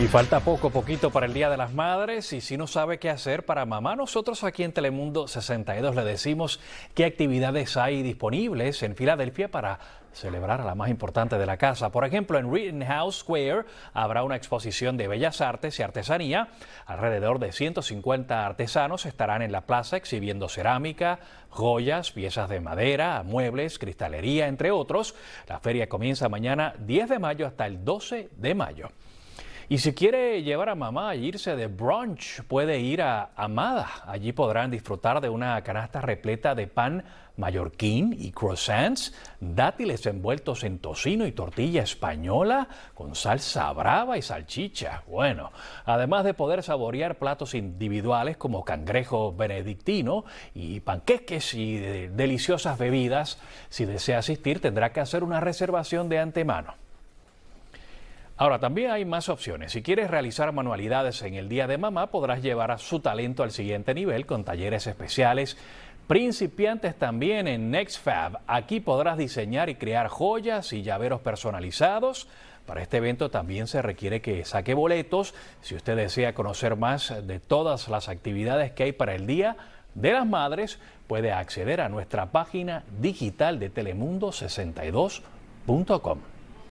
Y falta poco, poquito para el Día de las Madres y si no sabe qué hacer para mamá, nosotros aquí en Telemundo 62 le decimos qué actividades hay disponibles en Filadelfia para celebrar a la más importante de la casa. Por ejemplo, en Rittenhouse Square habrá una exposición de bellas artes y artesanía. Alrededor de 150 artesanos estarán en la plaza exhibiendo cerámica, joyas, piezas de madera, muebles, cristalería, entre otros. La feria comienza mañana 10 de mayo hasta el 12 de mayo. Y si quiere llevar a mamá a irse de brunch, puede ir a Amada. Allí podrán disfrutar de una canasta repleta de pan mallorquín y croissants, dátiles envueltos en tocino y tortilla española con salsa brava y salchicha. Bueno, además de poder saborear platos individuales como cangrejo benedictino y panqueques y eh, deliciosas bebidas, si desea asistir tendrá que hacer una reservación de antemano. Ahora, también hay más opciones. Si quieres realizar manualidades en el Día de Mamá, podrás llevar a su talento al siguiente nivel con talleres especiales. Principiantes también en NextFab. Aquí podrás diseñar y crear joyas y llaveros personalizados. Para este evento también se requiere que saque boletos. Si usted desea conocer más de todas las actividades que hay para el Día de las Madres, puede acceder a nuestra página digital de telemundo62.com.